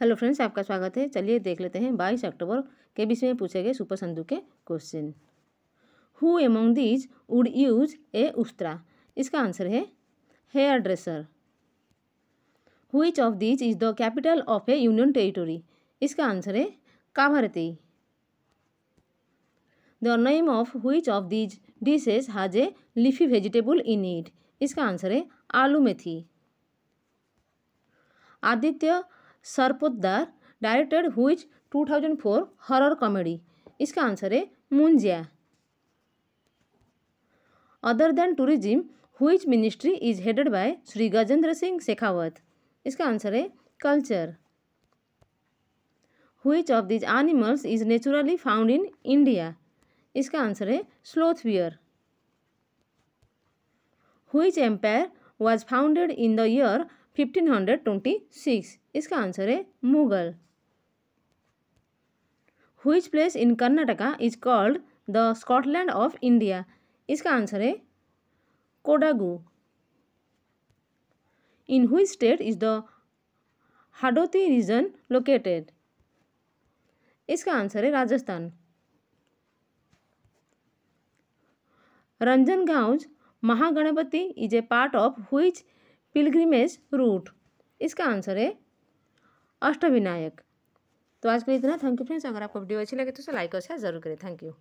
hello friends आपका स्वागत है चलिए देख लेते हैं बाईस अक्टूबर के बीच में पूछे गए सुपर संधु के question who among these would use a उस्त्रा इसका आंसर है hair dresser which of these is the capital of a union territory इसका आंसर है Kavaratti the name of which of these dishes has a leafy vegetable in it इसका answer है aloo methi Aditya Sarpotdar directed which two thousand four horror comedy इसका answer है Munjya other than tourism which ministry is headed bye Shri Gajendra Singh Shekhawat इसका answer है culture which of these animals is naturally found in India इसका answer है sloth bear which which empire was founded in the year fifteen hundred twenty six इसका answer है Mughal which place in Karnataka is called the Scotland of India इसका answer है Kodagu in which state is the Hadoti region located इसका answer है Rajasthan Ranjangaon Mahaganpati is a part of which pilgrimage route इसका answer है अष्टविनायक तो आज के लिए इतना थैंक यू फ्रेंड्स अगर आपको वीडियो अच्छी लगे तो उसे लाइक और शेयर जरूर करें थैंक यू